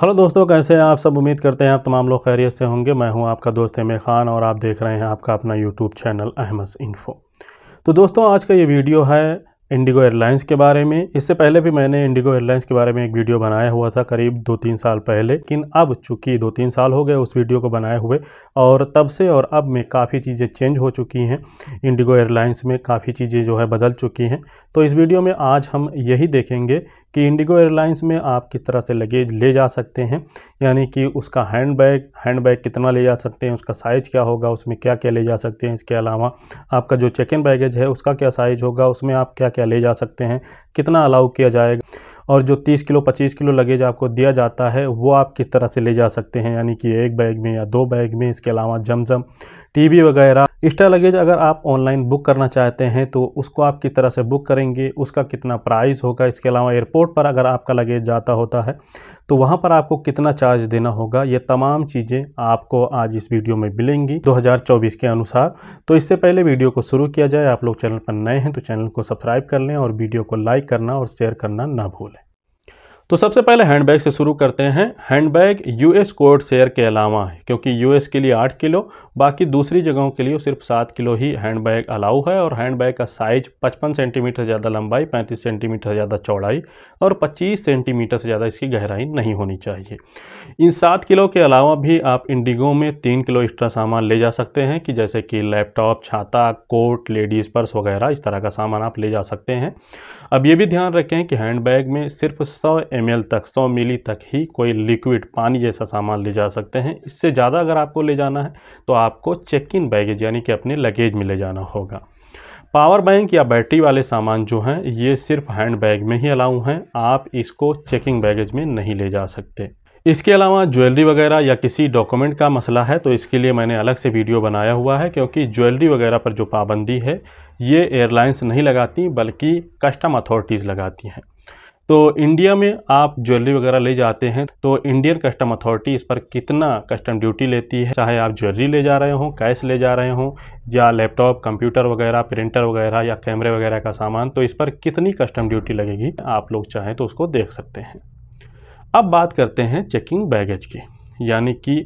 Hello दोस्तों कैसे हैं आप सब उम्मीद करते हैं आप तमाम लोग खैरियत से होंगे मैं हूं आपका दोस्त एम ख़ान और आप देख रहे हैं आपका अपना यूट्यूब चैनल अहमद इन्फो तो दोस्तों आज का ये वीडियो है इंडिगो एयरलाइंस के बारे में इससे पहले भी मैंने इंडिगो एयरलाइंस के बारे में एक वीडियो बनाया हुआ था करीब दो तीन साल पहले लेकिन अब चूँकि दो तीन साल हो गए उस वीडियो को बनाए हुए और तब से और अब में काफ़ी चीज़ें चेंज हो चुकी हैं इंडिगो एयरलाइंस में काफ़ी चीज़ें जो है बदल चुकी हैं तो इस वीडियो में आज हम यही देखेंगे कि इंडिगो एयरलाइंस में आप किस तरह से लगेज ले जा सकते हैं यानी कि उसका हैंड बैग हैंड बैग कितना ले जा सकते हैं उसका साइज़ क्या होगा उसमें क्या क्या ले जा सकते हैं इसके अलावा आपका जो चेक इन बैगेज है उसका क्या साइज़ होगा उसमें आप क्या क्या ले जा सकते हैं कितना अलाउ किया जाएगा और जो तीस किलो पच्चीस किलो लगेज आपको दिया जाता है वो आप किस तरह से ले जा सकते हैं यानी कि एक बैग में या दो बैग में इसके अलावा जमजम टीवी वगैरह एक्स्ट्रा लगेज अगर आप ऑनलाइन बुक करना चाहते हैं तो उसको आप किस तरह से बुक करेंगे उसका कितना प्राइस होगा इसके अलावा एयरपोर्ट पर अगर आपका लगेज जाता होता है तो वहाँ पर आपको कितना चार्ज देना होगा ये तमाम चीज़ें आपको आज इस वीडियो में मिलेंगी 2024 के अनुसार तो इससे पहले वीडियो को शुरू किया जाए आप लोग चैनल पर नए हैं तो चैनल को सब्सक्राइब कर लें और वीडियो को लाइक करना और शेयर करना ना भूलें तो सबसे पहले हैंडबैग से शुरू करते हैं हैंडबैग यूएस कोड शेयर के अलावा है क्योंकि यूएस के लिए आठ किलो बाकी दूसरी जगहों के लिए सिर्फ सात किलो ही हैंडबैग अलाउ है और हैंडबैग का साइज पचपन सेंटीमीटर ज़्यादा लंबाई पैंतीस सेंटीमीटर ज़्यादा चौड़ाई और पच्चीस सेंटीमीटर से ज़्यादा इसकी गहराई नहीं होनी चाहिए इन सात किलो के अलावा भी आप इंडिगो में तीन किलो एक्स्ट्रा सामान ले जा सकते हैं कि जैसे कि लैपटॉप छाता कोट लेडीज़ पर्स वगैरह इस तरह का सामान आप ले जा सकते हैं अब ये भी ध्यान रखें कि हैंडबैग में सिर्फ सौ एम तक 100 मिली तक ही कोई लिक्विड पानी जैसा सामान ले जा सकते हैं इससे ज़्यादा अगर आपको ले जाना है तो आपको चेक इन बैगेज यानी कि अपने लगेज में ले जाना होगा पावर बैंक या बैटरी वाले सामान जो हैं ये सिर्फ हैंड बैग में ही अलाउ हैं आप इसको चेकिंग बैगेज में नहीं ले जा सकते इसके अलावा ज्वेलरी वगैरह या किसी डॉक्यूमेंट का मसला है तो इसके लिए मैंने अलग से वीडियो बनाया हुआ है क्योंकि ज्वेलरी वगैरह पर जो पाबंदी है ये एयरलाइंस नहीं लगाती बल्कि कस्टम अथॉरिटीज़ लगाती हैं तो इंडिया में आप ज्वेलरी वगैरह ले जाते हैं तो इंडियन कस्टम अथॉरिटी इस पर कितना कस्टम ड्यूटी लेती है चाहे आप ज्वेलरी ले जा रहे हों कैश ले जा रहे हों या लैपटॉप कंप्यूटर वगैरह प्रिंटर वगैरह या कैमरे वगैरह का सामान तो इस पर कितनी कस्टम ड्यूटी लगेगी आप लोग चाहें तो उसको देख सकते हैं अब बात करते हैं चेकिंग बैगेज की यानी कि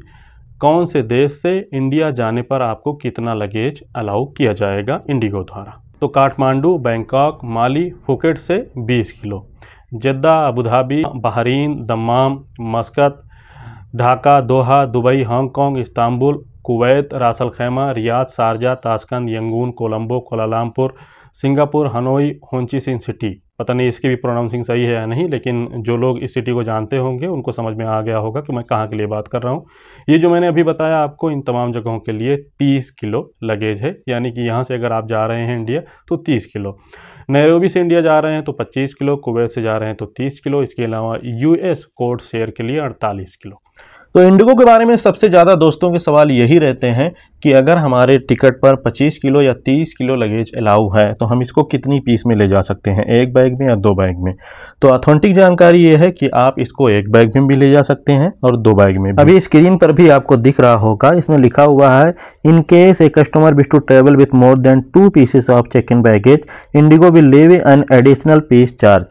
कौन से देश से इंडिया जाने पर आपको कितना लगेज अलाउ किया जाएगा इंडिगो द्वारा तो काठमांडू बैंकॉक माली फुकेट से 20 kilo Jeddah Abu Dhabi Bahrain Dammam Muscat Dhaka Doha Dubai Hong Kong Istanbul Kuwait Ras al Khaimah Riyadh Sharjah Tashkent Yangon Colombo Kuala Lumpur Singapore Hanoi Ho Chi Minh city पता नहीं इसकी भी प्रोनाउंसिंग सही है या नहीं लेकिन जो लोग इस सिटी को जानते होंगे उनको समझ में आ गया होगा कि मैं कहाँ के लिए बात कर रहा हूँ ये जो मैंने अभी बताया आपको इन तमाम जगहों के लिए 30 किलो लगेज है यानी कि यहाँ से अगर आप जा रहे हैं इंडिया तो 30 किलो नैरोबी से इंडिया जा रहे हैं तो 25 किलो कुवैत से जा रहे हैं तो 30 किलो इसके अलावा यूएस कोड शेयर के लिए 48 किलो तो इंडिगो के बारे में सबसे ज़्यादा दोस्तों के सवाल यही रहते हैं कि अगर हमारे टिकट पर 25 किलो या 30 किलो लगेज अलाउ है तो हम इसको कितनी पीस में ले जा सकते हैं एक बैग में या दो बैग में तो ऑथेंटिक जानकारी ये है कि आप इसको एक बैग में भी ले जा सकते हैं और दो बैग में भी। अभी स्क्रीन पर भी आपको दिख रहा होगा इसमें लिखा हुआ है in case a customer wish to travel with more than two pieces of check in baggage IndiGo will levy an additional piece charge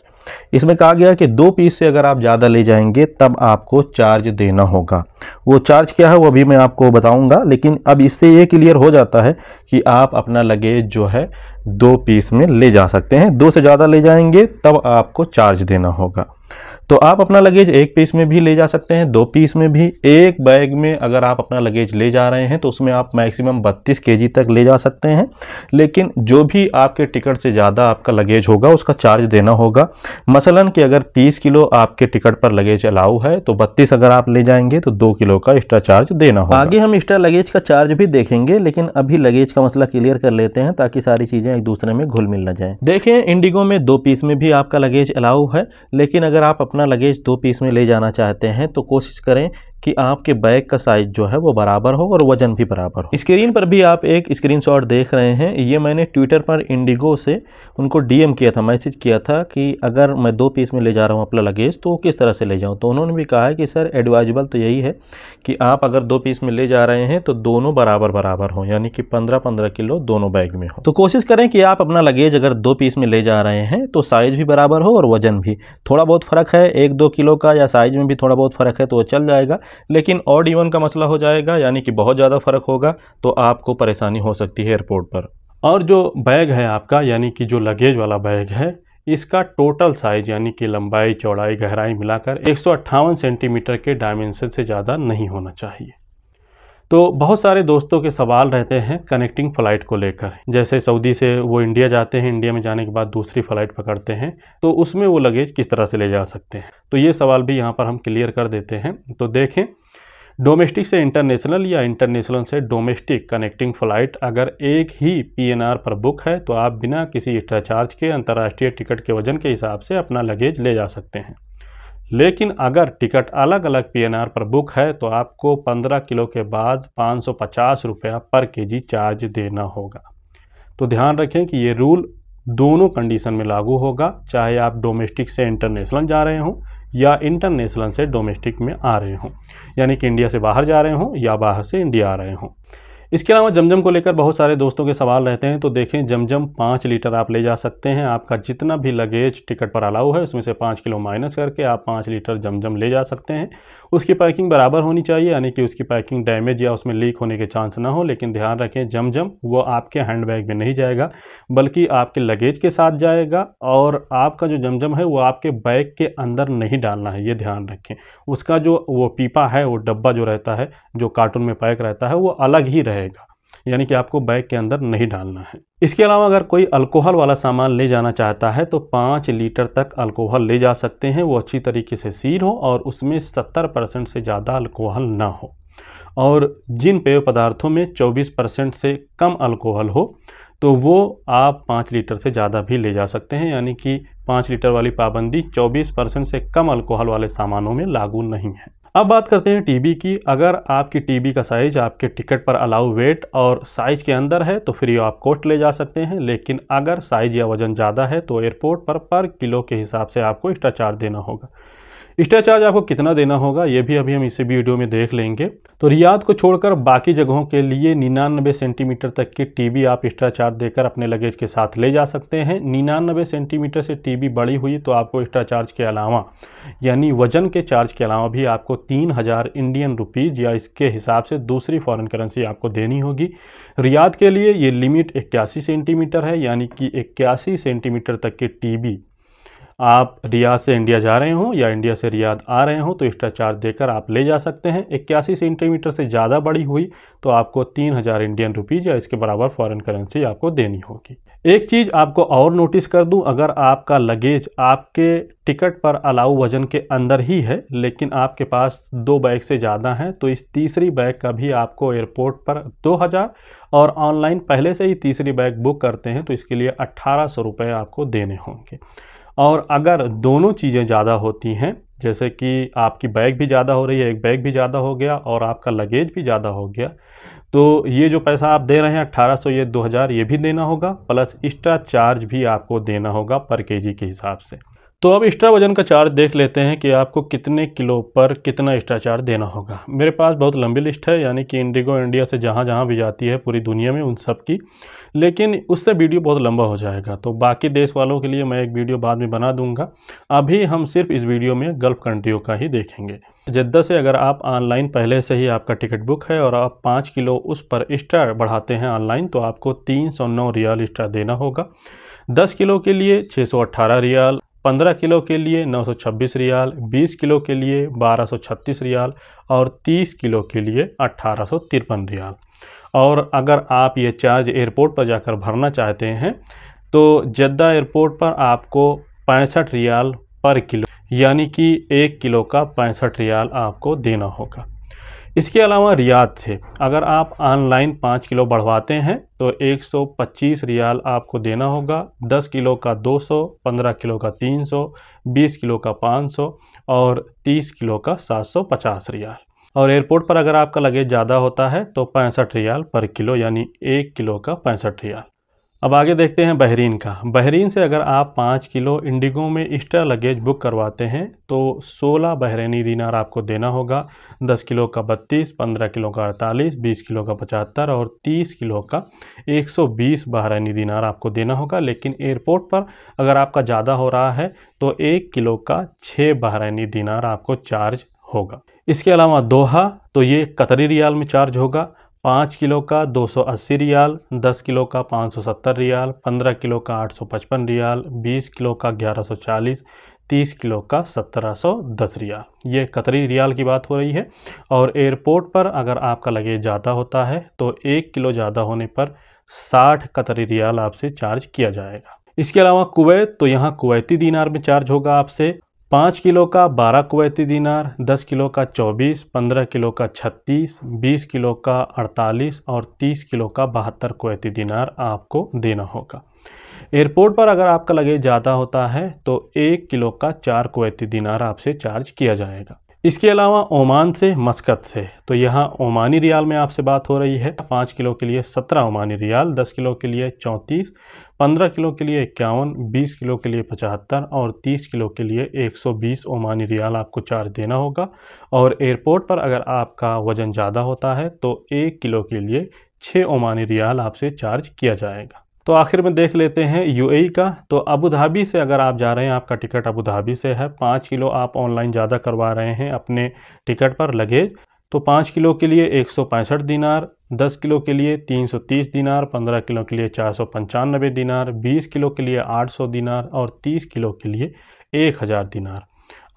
इसमें कहा गया कि दो पीस से अगर आप ज़्यादा ले जाएंगे तब आपको चार्ज देना होगा वो चार्ज क्या है वो अभी मैं आपको बताऊंगा लेकिन अब इससे ये क्लियर हो जाता है कि आप अपना लगेज जो है दो पीस में ले जा सकते हैं दो से ज़्यादा ले जाएंगे तब आपको चार्ज देना होगा तो आप अपना लगेज एक पीस में भी ले जा सकते हैं दो पीस में भी एक बैग में अगर आप अपना लगेज ले जा रहे हैं तो उसमें आप मैक्सिमम 32 के तक ले जा सकते हैं लेकिन जो भी आपके टिकट से ज़्यादा आपका लगेज होगा उसका चार्ज देना होगा मसलन कि अगर 30 किलो आपके टिकट पर लगेज अलाउ है तो 32 अगर आप ले जाएंगे तो दो किलो का एक्स्ट्रा चार्ज देना होगा आगे हम एक्स्ट्रा लगेज का चार्ज भी देखेंगे लेकिन अभी लगेज का मसला क्लियर कर लेते हैं ताकि सारी चीज़ें एक दूसरे में घुल मिल ना जाए देखें इंडिगो में दो पीस में भी आपका लगेज अलाउ है लेकिन अगर आप अपना अपना लगेज दो पीस में ले जाना चाहते हैं तो कोशिश करें कि आपके बैग का साइज़ जो है वो बराबर हो और वज़न भी बराबर हो स्क्रीन पर भी आप एक स्क्रीनशॉट देख रहे हैं ये मैंने ट्विटर पर इंडिगो से उनको डीएम किया था मैसेज किया था कि अगर मैं दो पीस में ले जा रहा हूँ अपना लगेज तो किस तरह से ले जाऊँ तो उन्होंने भी कहा है कि सर एडवाइजबल तो यही है कि आप अगर दो पीस में ले जा रहे हैं तो दोनों बराबर बराबर हों यानी कि पंद्रह पंद्रह किलो दोनों बैग में हो तो कोशिश करें कि आप अपना लगेज अगर दो पीस में ले जा रहे हैं तो साइज़ भी बराबर हो और वज़न भी थोड़ा बहुत फ़र्क है एक दो किलो का या साइज़ में भी थोड़ा बहुत फ़र्क है तो वो चल जाएगा लेकिन ऑड इवन का मसला हो जाएगा यानी कि बहुत ज़्यादा फ़र्क होगा तो आपको परेशानी हो सकती है एयरपोर्ट पर और जो बैग है आपका यानी कि जो लगेज वाला बैग है इसका टोटल साइज यानी कि लंबाई चौड़ाई गहराई मिलाकर एक सेंटीमीटर के डायमेंशन से ज़्यादा नहीं होना चाहिए तो बहुत सारे दोस्तों के सवाल रहते हैं कनेक्टिंग फ़्लाइट को लेकर जैसे सऊदी से वो इंडिया जाते हैं इंडिया में जाने के बाद दूसरी फ़्लाइट पकड़ते हैं तो उसमें वो लगेज किस तरह से ले जा सकते हैं तो ये सवाल भी यहाँ पर हम क्लियर कर देते हैं तो देखें डोमेस्टिक से इंटरनेशनल या इंटरनेशनल से डोमेस्टिक कनेक्टिंग फ़्लाइट अगर एक ही पीएनआर पर बुक है तो आप बिना किसी एक्स्ट्रा चार्ज के अंतर्राष्ट्रीय टिकट के वजन के हिसाब से अपना लगेज ले जा सकते हैं लेकिन अगर टिकट अलग अलग पीएनआर पर बुक है तो आपको 15 किलो के बाद पाँच सौ रुपया पर केजी चार्ज देना होगा तो ध्यान रखें कि ये रूल दोनों कंडीशन में लागू होगा चाहे आप डोमेस्टिक से इंटरनेशनल जा रहे हों या इंटरनेशनल से डोमेस्टिक में आ रहे हों यानी कि इंडिया से बाहर जा रहे हों या बाहर से इंडिया आ रहे हों इसके अलावा जमजम को लेकर बहुत सारे दोस्तों के सवाल रहते हैं तो देखें जमजम पाँच लीटर आप ले जा सकते हैं आपका जितना भी लगेज टिकट पर अलाउ है उसमें से पाँच किलो माइनस करके आप पाँच लीटर जमजम ले जा सकते हैं उसकी पैकिंग बराबर होनी चाहिए यानी कि उसकी पैकिंग डैमेज या उसमें लीक होने के चांस ना हो लेकिन ध्यान रखें जमजम वो आपके बैग में नहीं जाएगा बल्कि आपके लगेज के साथ जाएगा और आपका जो जमजम है वो आपके बैग के अंदर नहीं डालना है ये ध्यान रखें उसका जो वो पीपा है वो डब्बा जो रहता है जो कार्टून में पैक रहता है वो अलग ही रहेगा रहेगा यानी कि आपको बैग के अंदर नहीं डालना है इसके अलावा अगर कोई अल्कोहल वाला सामान ले जाना चाहता है तो पाँच लीटर तक अल्कोहल ले जा सकते हैं वो अच्छी तरीके से सील हो और उसमें सत्तर परसेंट से ज़्यादा अल्कोहल ना हो और जिन पेय पदार्थों में चौबीस परसेंट से कम अल्कोहल हो तो वो आप पाँच लीटर से ज़्यादा भी ले जा सकते हैं यानी कि पाँच लीटर वाली पाबंदी चौबीस परसेंट से कम अल्कोहल वाले सामानों में लागू नहीं है अब बात करते हैं टीबी की अगर आपकी टीबी का साइज आपके टिकट पर अलाउ वेट और साइज के अंदर है तो फ्री आप कॉस्ट ले जा सकते हैं लेकिन अगर साइज या वज़न ज़्यादा है तो एयरपोर्ट पर पर किलो के हिसाब से आपको एक्स्ट्रा चार्ज देना होगा एक्स्ट्रा चार्ज आपको कितना देना होगा ये भी अभी हम इसी वीडियो में देख लेंगे तो रियाद को छोड़कर बाकी जगहों के लिए निन्यानबे सेंटीमीटर तक की टीवी आप एक्स्ट्रा चार्ज देकर अपने लगेज के साथ ले जा सकते हैं निन्यानबे सेंटीमीटर से टीबी बड़ी हुई तो आपको एक्स्ट्रा चार्ज के अलावा यानी वजन के चार्ज के अलावा भी आपको तीन हज़ार इंडियन रुपीज़ या इसके हिसाब से दूसरी फ़ॉरन करेंसी आपको देनी होगी रियाद के लिए ये लिमिट इक्यासी सेंटीमीटर है यानी कि इक्यासी सेंटीमीटर तक की टी आप रियाद से इंडिया जा रहे हों या इंडिया से रियाद आ रहे हों तो एक्स्ट्रा चार्ज देकर आप ले जा सकते हैं इक्यासी सेंटीमीटर से ज़्यादा बड़ी हुई तो आपको तीन हज़ार इंडियन रुपीज़ या इसके बराबर फॉरेन करेंसी आपको देनी होगी एक चीज़ आपको और नोटिस कर दूं अगर आपका लगेज आपके टिकट पर अलाउ वजन के अंदर ही है लेकिन आपके पास दो बैग से ज़्यादा हैं तो इस तीसरी बैग का भी आपको एयरपोर्ट पर दो हज़ार और ऑनलाइन पहले से ही तीसरी बैग बुक करते हैं तो इसके लिए अट्ठारह सौ रुपये आपको देने होंगे और अगर दोनों चीज़ें ज़्यादा होती हैं जैसे कि आपकी बैग भी ज़्यादा हो रही है एक बैग भी ज़्यादा हो गया और आपका लगेज भी ज़्यादा हो गया तो ये जो पैसा आप दे रहे हैं अट्ठारह सौ ये दो हज़ार ये भी देना होगा प्लस एक्स्ट्रा चार्ज भी आपको देना होगा पर केजी के हिसाब से तो अब एक्स्ट्रा वजन का चार्ज देख लेते हैं कि आपको कितने किलो पर कितना एक्स्ट्रा चार्ज देना होगा मेरे पास बहुत लंबी लिस्ट है यानी कि इंडिगो इंडिया से जहाँ जहाँ भी जाती है पूरी दुनिया में उन सब की लेकिन उससे वीडियो बहुत लंबा हो जाएगा तो बाकी देश वालों के लिए मैं एक वीडियो बाद में बना दूंगा अभी हम सिर्फ इस वीडियो में गल्फ़ कंट्रियों का ही देखेंगे जद्दा से अगर आप ऑनलाइन पहले से ही आपका टिकट बुक है और आप पाँच किलो उस पर एक्स्ट्रा बढ़ाते हैं ऑनलाइन तो आपको तीन सौ नौ रियाल एक्स्ट्रा देना होगा दस किलो के लिए छः सौ अट्ठारह रियाल पंद्रह किलो के लिए नौ सौ छब्बीस रियाल बीस किलो के लिए बारह सौ छत्तीस रियाल और तीस किलो के लिए अट्ठारह सौ तिरपन रियाल और अगर आप ये चार्ज एयरपोर्ट पर जाकर भरना चाहते हैं तो जद्दा एयरपोर्ट पर आपको पैंसठ रियाल पर किलो यानी कि एक किलो का पैंसठ रियाल आपको देना होगा इसके अलावा रियाद से अगर आप ऑनलाइन पाँच किलो बढ़वाते हैं तो 125 रियाल आपको देना होगा 10 किलो का 200, 15 किलो का 300, 20 किलो का 500 और 30 किलो का 750 रियाल और एयरपोर्ट पर अगर आपका लगेज ज़्यादा होता है तो पैंसठ रियाल पर किलो यानी एक किलो का पैंसठ रियाल अब आगे देखते हैं बहरीन का बहरीन से अगर आप पाँच किलो इंडिगो में एक्स्ट्रा लगेज बुक करवाते हैं तो सोलह बहरीनी दिनार आपको देना होगा दस किलो का बत्तीस पंद्रह किलो का अड़तालीस बीस किलो का पचहत्तर और तीस किलो का एक सौ बीस बहरीनी दिनार आपको देना होगा लेकिन एयरपोर्ट पर अगर आपका ज़्यादा हो रहा है तो एक किलो का छः बहरीनी दिनार आपको चार्ज होगा इसके अलावा दोहा तो ये कतरी रियाल में चार्ज होगा पाँच किलो का 280 रियाल 10 किलो का 570 रियाल 15 किलो का 855 रियाल 20 किलो का 1140 30 किलो का 1710 रियाल ये कतरी रियाल की बात हो रही है और एयरपोर्ट पर अगर आपका लगेज ज़्यादा होता है तो एक किलो ज़्यादा होने पर 60 कतरी रियाल आपसे चार्ज किया जाएगा इसके अलावा कुवैत तो यहाँ कुवैती दीनार में चार्ज होगा आपसे पाँच किलो का बारह कुवैती दिनार दस किलो का चौबीस पंद्रह किलो का छत्तीस बीस किलो का अड़तालीस और तीस किलो का बहत्तर कुवैती दिनार आपको देना होगा एयरपोर्ट पर अगर आपका लगेज ज़्यादा होता है तो एक किलो का चार कुवैती दिनार आपसे चार्ज किया जाएगा इसके अलावा ओमान से मस्कत से तो यहाँ ओमानी रियाल में आपसे बात हो रही है पाँच किलो के लिए सत्रह ओमानी रियाल दस किलो के लिए चौंतीस पंद्रह किलो के लिए इक्यावन बीस किलो के लिए पचहत्तर और तीस किलो के लिए एक सौ बीस ओमानी रियाल आपको चार्ज देना होगा और एयरपोर्ट पर अगर आपका वज़न ज़्यादा होता है तो एक किलो के लिए छः ओमानी रियाल आपसे चार्ज किया जाएगा तो आखिर में देख लेते हैं यूएई का तो अबू धाबी से अगर आप जा रहे हैं आपका टिकट अबू धाबी से है पाँच किलो आप ऑनलाइन ज़्यादा करवा रहे हैं अपने टिकट पर लगेज तो पाँच किलो के लिए एक सौ पैंसठ दिनार दस किलो के लिए तीन सौ तीस दिनार पंद्रह किलो के लिए चार सौ पंचानबे दिनार बीस किलो के लिए आठ सौ दिनार और तीस किलो के लिए एक हज़ार दिनार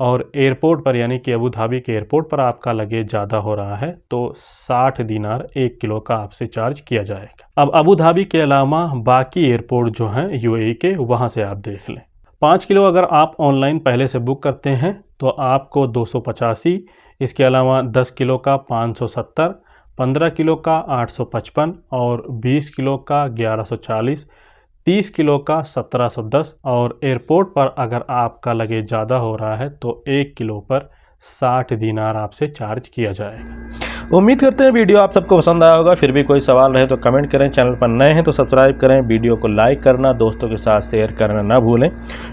और एयरपोर्ट पर यानी कि अबू धाबी के एयरपोर्ट पर आपका लगेज ज़्यादा हो रहा है तो 60 दिनार एक किलो का आपसे चार्ज किया जाएगा अब अबू धाबी के अलावा बाकी एयरपोर्ट जो हैं यूएई के वहाँ से आप देख लें पाँच किलो अगर आप ऑनलाइन पहले से बुक करते हैं तो आपको दो इसके अलावा दस किलो का पाँच सौ सत्तर पंद्रह किलो का आठ सौ पचपन और बीस किलो का ग्यारह सौ चालीस 30 किलो का 1710 और एयरपोर्ट पर अगर आपका लगेज ज़्यादा हो रहा है तो एक किलो पर 60 दिनार आपसे चार्ज किया जाएगा उम्मीद करते हैं वीडियो आप सबको पसंद आया होगा फिर भी कोई सवाल रहे तो कमेंट करें चैनल पर नए हैं तो सब्सक्राइब करें वीडियो को लाइक करना दोस्तों के साथ शेयर करना ना भूलें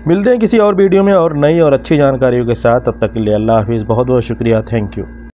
मिलते हैं किसी और वीडियो में और नई और अच्छी जानकारियों के साथ तब तक के लिए अल्लाह हाफिज़ बहुत बहुत शुक्रिया थैंक यू